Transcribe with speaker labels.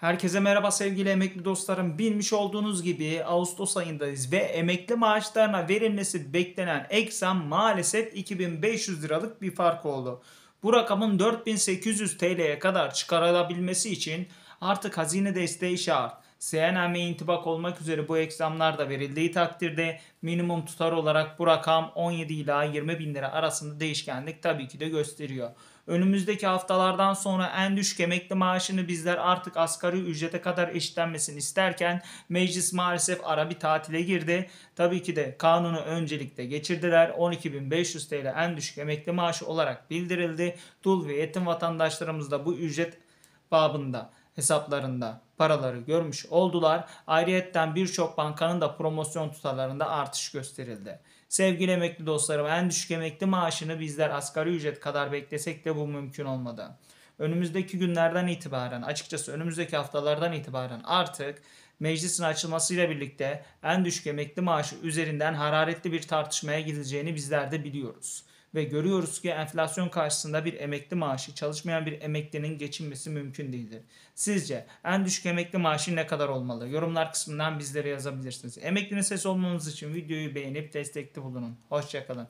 Speaker 1: Herkese merhaba sevgili emekli dostlarım. Bilmiş olduğunuz gibi Ağustos ayındayız ve emekli maaşlarına verilmesi beklenen eksen maalesef 2500 liralık bir fark oldu. Bu rakamın 4800 TL'ye kadar çıkarılabilmesi için Artık hazine desteği şart. CNM'e intibak olmak üzere bu eksamlar da verildiği takdirde minimum tutar olarak bu rakam 17 ila 20 bin lira arasında değişkenlik tabii ki de gösteriyor. Önümüzdeki haftalardan sonra en düşük emekli maaşını bizler artık asgari ücrete kadar eşitlenmesini isterken meclis maalesef ara bir tatile girdi. Tabii ki de kanunu öncelikle geçirdiler. 12.500 TL en düşük emekli maaşı olarak bildirildi. Dul ve yetim vatandaşlarımız da bu ücret babında hesaplarında paraları görmüş oldular. Ayrıyetten birçok bankanın da promosyon tutarlarında artış gösterildi. Sevgili emekli dostlarım en düşük emekli maaşını bizler asgari ücret kadar beklesek de bu mümkün olmadı. Önümüzdeki günlerden itibaren açıkçası önümüzdeki haftalardan itibaren artık meclisin açılmasıyla birlikte en düşük emekli maaşı üzerinden hararetli bir tartışmaya gideceğini bizler de biliyoruz ve görüyoruz ki enflasyon karşısında bir emekli maaşı çalışmayan bir emeklinin geçinmesi mümkün değildir. Sizce en düşük emekli maaşı ne kadar olmalı? Yorumlar kısmından bizlere yazabilirsiniz. Emeklinin sesi olmanız için videoyu beğenip destekli bulunun. Hoşçakalın.